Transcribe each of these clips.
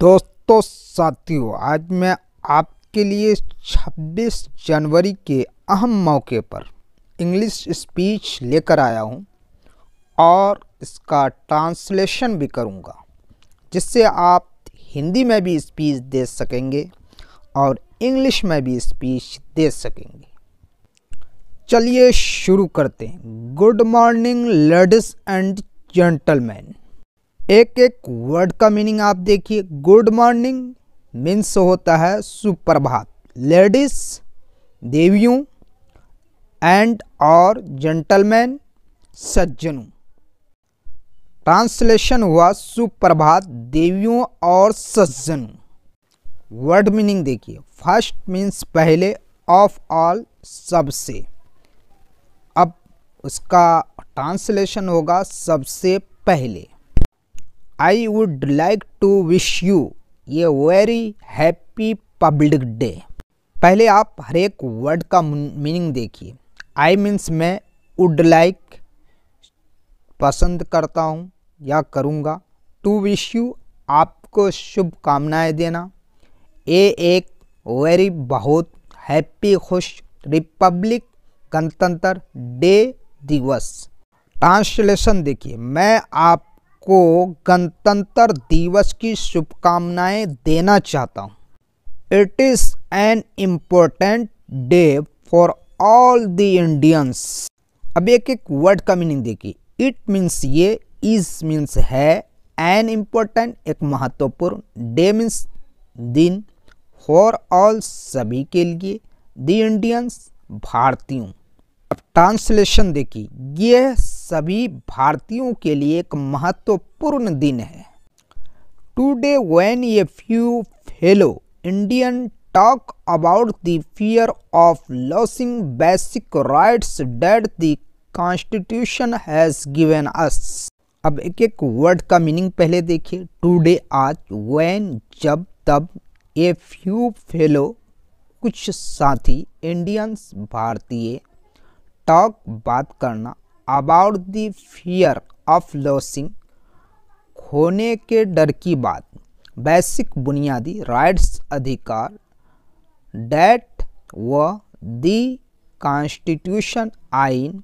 दोस्तों साथियों आज मैं आपके लिए 26 जनवरी के अहम मौके पर इंग्लिश स्पीच लेकर आया हूं और इसका ट्रांसलेशन भी करूंगा जिससे आप हिंदी में भी स्पीच दे सकेंगे और इंग्लिश में भी स्पीच दे सकेंगे चलिए शुरू करते हैं good morning ladies and gentleman एक एक वर्ड का मीनिंग आप देखिए गुड मॉर्निंग मीन्स होता है सुप्रभात लेडीज देवियों एंड और जेंटलमैन सज्जनों ट्रांसलेशन हुआ सुप्रभात देवियों और सज्जनों वर्ड मीनिंग देखिए फर्स्ट मीन्स पहले ऑफ ऑल सबसे अब उसका ट्रांसलेशन होगा सबसे पहले I would like to wish you a very happy public day पहले आप हर एक वर्ड का मीनिंग देखिए आई मीन्स मैं वुड लाइक पसंद करता हूँ या करूँगा टू विश यू आपको शुभकामनाएँ देना ये एक वेरी बहुत हैप्पी खुश रिपब्लिक गणतंत्र डे दिवस ट्रांसलेशन देखिए मैं आप को गणतंत्र दिवस की शुभकामनाएं देना चाहता हूं। It is an important day for all the Indians अब एक एक वर्ड का मीनिंग देखिए इट मीन्स ये इज मीन्स है एन इम्पोर्टेंट एक महत्वपूर्ण डे मीन्स दिन फॉर ऑल सभी के लिए द इंडियंस भारतीयों अब ट्रांसलेशन देखिए यह सभी भारतीयों के लिए एक महत्वपूर्ण दिन है today when a few fellow Indian talk about the fear of losing basic rights that the constitution has given us अब एक एक वर्ड का मीनिंग पहले देखिए टुडे आज व्हेन जब तब ए फ्यू फेलो कुछ साथी इंडियंस भारतीय टॉक बात करना about the fear of losing खोने के डर की बात बेसिक बुनियादी राइट्स अधिकार डेट व दी कॉन्स्टिट्यूशन आइन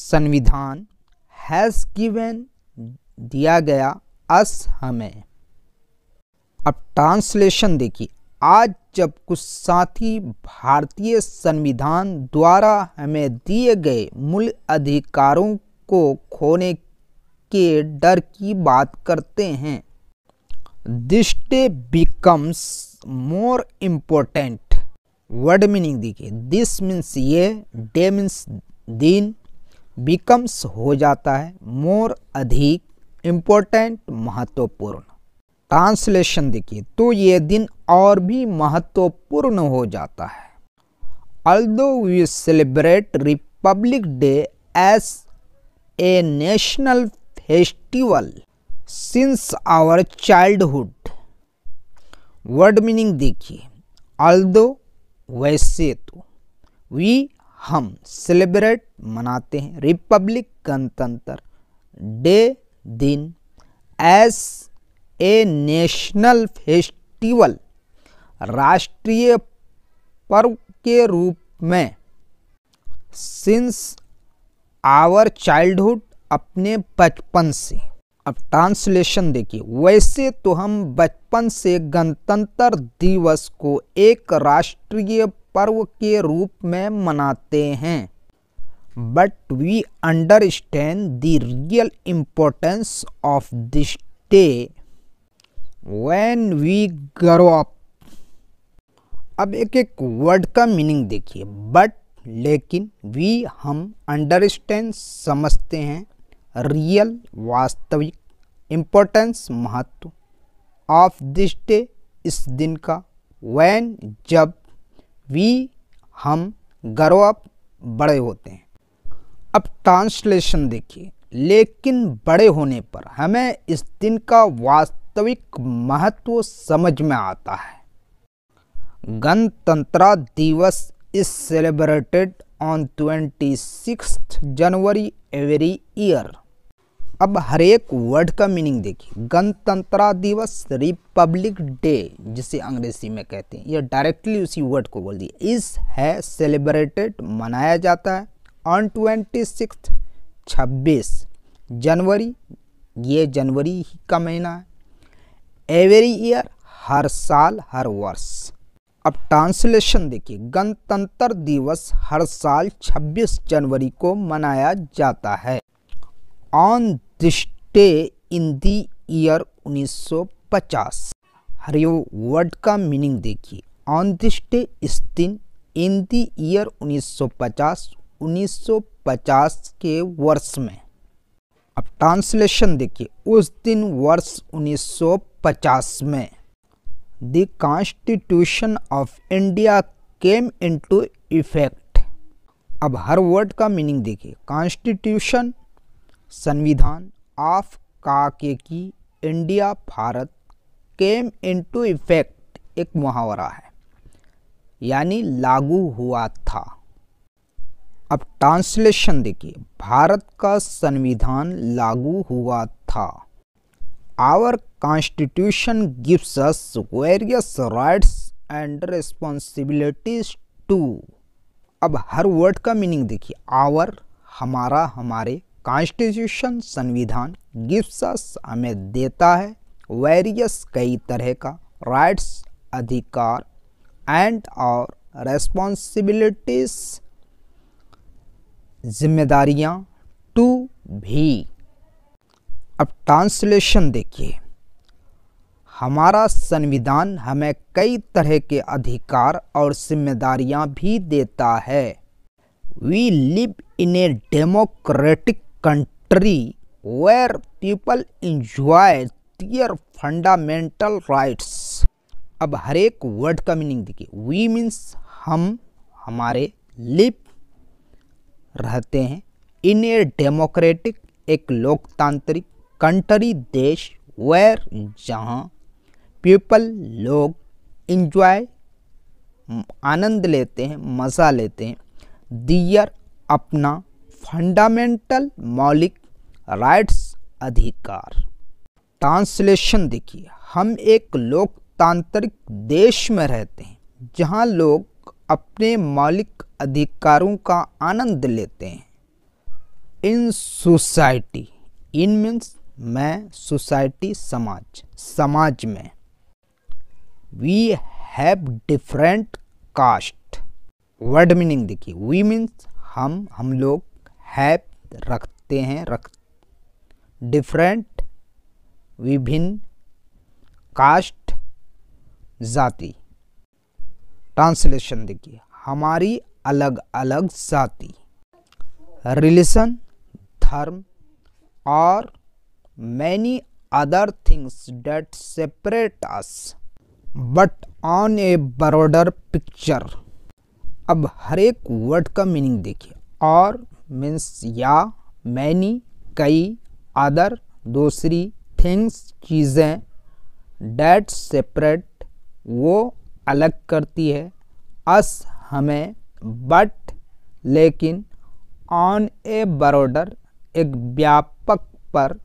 संविधान हैज़ गिवेन दिया गया अस हमें अब ट्रांसलेशन देखिए आज जब कुछ साथी भारतीय संविधान द्वारा हमें दिए गए मूल अधिकारों को खोने के डर की बात करते हैं this day becomes more important word meaning देखिए दिस मीन्स ये डे मीन्स दिन बिकम्स हो जाता है मोर अधिक इम्पोर्टेंट महत्वपूर्ण ट्रांसलेशन देखिए तो ये दिन और भी महत्वपूर्ण हो जाता है although we celebrate republic day as a national festival since our childhood word meaning देखिए अल्दो वैसे तो वी हम सेलिब्रेट मनाते हैं रिपब्लिक गणतंत्र डे दिन एस ए नेशनल फेस्टिवल राष्ट्रीय पर्व के रूप में सिंस आवर चाइल्डहुड अपने बचपन से अब ट्रांसलेशन देखिए वैसे तो हम बचपन से गणतंत्र दिवस को एक राष्ट्रीय पर्व के रूप में मनाते हैं but we understand the real importance of this day when we grow up अब एक एक वर्ड का मीनिंग देखिए बट लेकिन वी हम अंडरस्टैंड समझते हैं रियल वास्तविक इम्पोर्टेंस महत्व ऑफ दिस डे इस दिन का वैन जब वी हम ग्रो अप बड़े होते हैं अब ट्रांसलेशन देखिए लेकिन बड़े होने पर हमें इस दिन का वास्तव वास्तविक महत्व समझ में आता है गणतंत्र दिवस is celebrated on twenty six January every year अब हर एक वर्ड का मीनिंग देखिए गणतंत्र दिवस रिपब्लिक डे जिसे अंग्रेजी में कहते हैं यह डायरेक्टली उसी वर्ड को बोल दिया इस है सेलिब्रेटेड मनाया जाता है ऑन ट्वेंटी सिक्स छब्बीस जनवरी ये जनवरी का महीना है एवरी ईयर हर साल हर वर्ष अब ट्रांसलेशन देखिए गणतंत्र दिवस हर साल 26 जनवरी को मनाया जाता है on this day in the year 1950 हरियो वर्ड का मीनिंग देखिए ऑन दिस डे इस दिन इन दी ईयर 1950 1950 के वर्ष में अब ट्रांसलेशन देखिए उस दिन वर्ष 1950 में the constitution of India came into effect अब हर वर्ड का मीनिंग देखिए कॉन्स्टिट्यूशन संविधान ऑफ का के की इंडिया भारत केम इनटू इफेक्ट एक मुहावरा है यानी लागू हुआ था अब ट्रांसलेशन देखिए भारत का संविधान लागू हुआ था our constitution gives us various rights and responsibilities too. अब हर वर्ड का मीनिंग देखिए आवर हमारा हमारे कॉन्स्टिट्यूशन संविधान गिफ्स अस हमें देता है वेरियस कई तरह का राइट्स अधिकार एंड और रेस्पॉन्सिबिलिटीज जिम्मेदारियाँ टू भी अब ट्रांसलेशन देखिए हमारा संविधान हमें कई तरह के अधिकार और जिम्मेदारियां भी देता है we live in a democratic country where people enjoy their fundamental rights अब हर एक वर्ड का मीनिंग देखिए वी मीन्स हम हमारे लिप रहते हैं इन ए डेमोक्रेटिक एक लोकतांत्रिक कंट्री देश वेर जहाँ पीपल लोग इंजॉय आनंद लेते हैं मज़ा लेते हैं दियर अपना फंडामेंटल मौलिक राइट्स अधिकार ट्रांसलेशन देखिए हम एक लोकतांत्रिक देश में रहते हैं जहाँ लोग अपने मौलिक अधिकारों का आनंद लेते हैं इन सोसाइटी इन मीन्स मैं सोसाइटी समाज समाज में we have different caste word meaning देखिए वी मीन्स हम हम लोग हैव रखते हैं रख डिफरेंट विभिन्न कास्ट जाति ट्रांसलेशन देखिए हमारी अलग अलग जाति रिलेशन धर्म और many other things that separate us but on a broader picture अब हर एक वर्ड का मीनिंग देखिए और मीन्स या मैनी कई अदर दूसरी थिंग्स चीज़ें डैट सेपरेट वो अलग करती है अस हमें बट लेकिन ऑन ए बरोडर एक व्यापक पर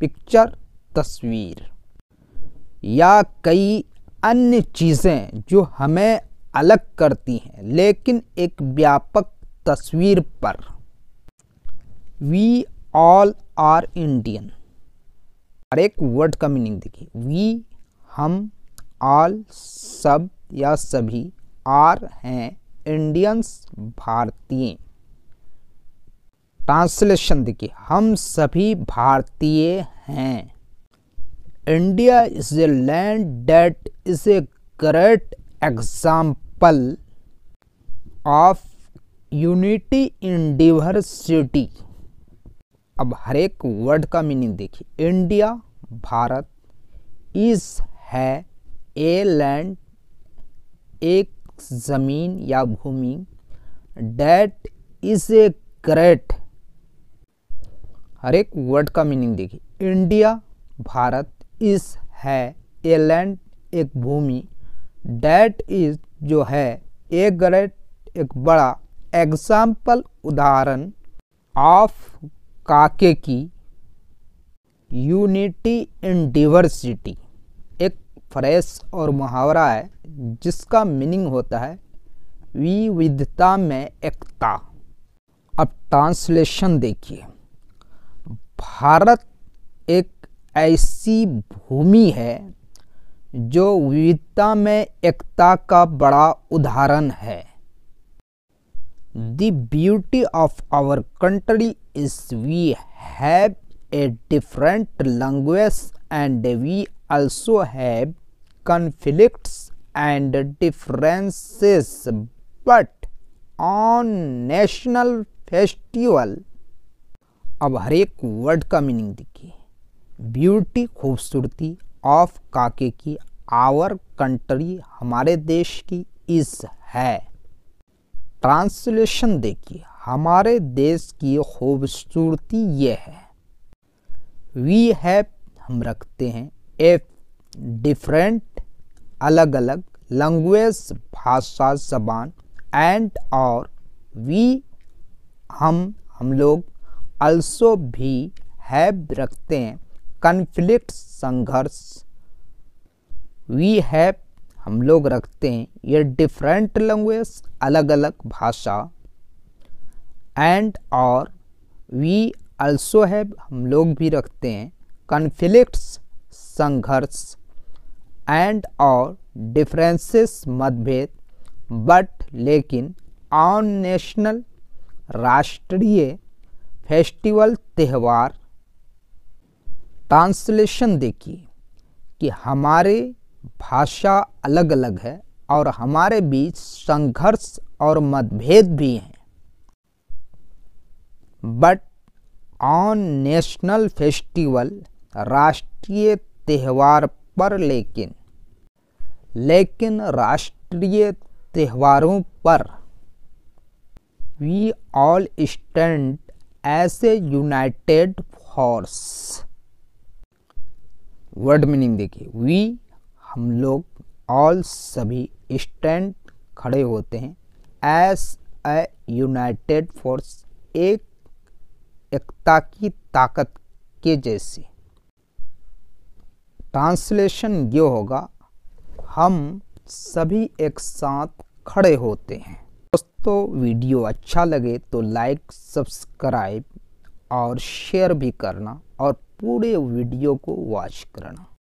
पिक्चर तस्वीर या कई अन्य चीज़ें जो हमें अलग करती हैं लेकिन एक व्यापक तस्वीर पर वी ऑल आर इंडियन हर एक वर्ड का मीनिंग देखिए वी हम ऑल सब या सभी आर हैं इंडियंस भारतीय ट्रांसलेशन देखिए हम सभी भारतीय हैं India is a land that is a great example of unity in diversity अब हर एक वर्ड का मीनिंग देखिए इंडिया भारत इज है ए लैंड एक ज़मीन या भूमि डेट इज ए ग्रेट हर एक वर्ड का मीनिंग देखिए इंडिया भारत इस है ए लैंड एक भूमि डैट इज जो है ए ग्रेट एक बड़ा एग्जाम्पल उदाहरण ऑफ काके की यूनिटी इन डिवर्सिटी एक फ्रेश और मुहावरा है जिसका मीनिंग होता है विविधता में एकता अब ट्रांसलेशन देखिए भारत एक ऐसी भूमि है जो विविधता में एकता का बड़ा उदाहरण है the beauty of our country is we have a different language and we also have conflict and differences but on national festival अब हर एक वर्ड का मीनिंग देखिए ब्यूटी खूबसूरती ऑफ काके की आवर कंट्री हमारे देश की इज है ट्रांसलेशन देखिए हमारे देश की खूबसूरती ये है वी हैव हम रखते हैं ए डिफरेंट अलग अलग लैंग्वेज भाषा जबान एंड और वी हम हम लोग अल्सो भी हैव रखते हैं कन्फ्लिक्ट संघर्ष वी हैव हम लोग रखते हैं ये डिफरेंट लैंग्वेज अलग अलग भाषा एंड और वी अल्सो हैव हम लोग भी रखते हैं कन्फ्लिक्ट संघर्ष एंड और डिफरेंसेस मतभेद बट लेकिन ऑन नेशनल राष्ट्रीय फेस्टिवल त्यौहार ट्रांसलेशन देखिए कि हमारे भाषा अलग अलग है और हमारे बीच संघर्ष और मतभेद भी हैं बट ऑन नेशनल फेस्टिवल राष्ट्रीय त्यौहार पर लेकिन लेकिन राष्ट्रीय त्यौहारों पर we all stand as a united force word meaning देखिए वी हम लोग ऑल सभी स्टैंड खड़े होते हैं एस ए यूनाइटेड फोर्स एक एकता की ताकत के जैसे ट्रांसलेशन ये होगा हम सभी एक साथ खड़े होते हैं दोस्तों वीडियो अच्छा लगे तो लाइक सब्सक्राइब और शेयर भी करना और पूरे वीडियो को वॉच करना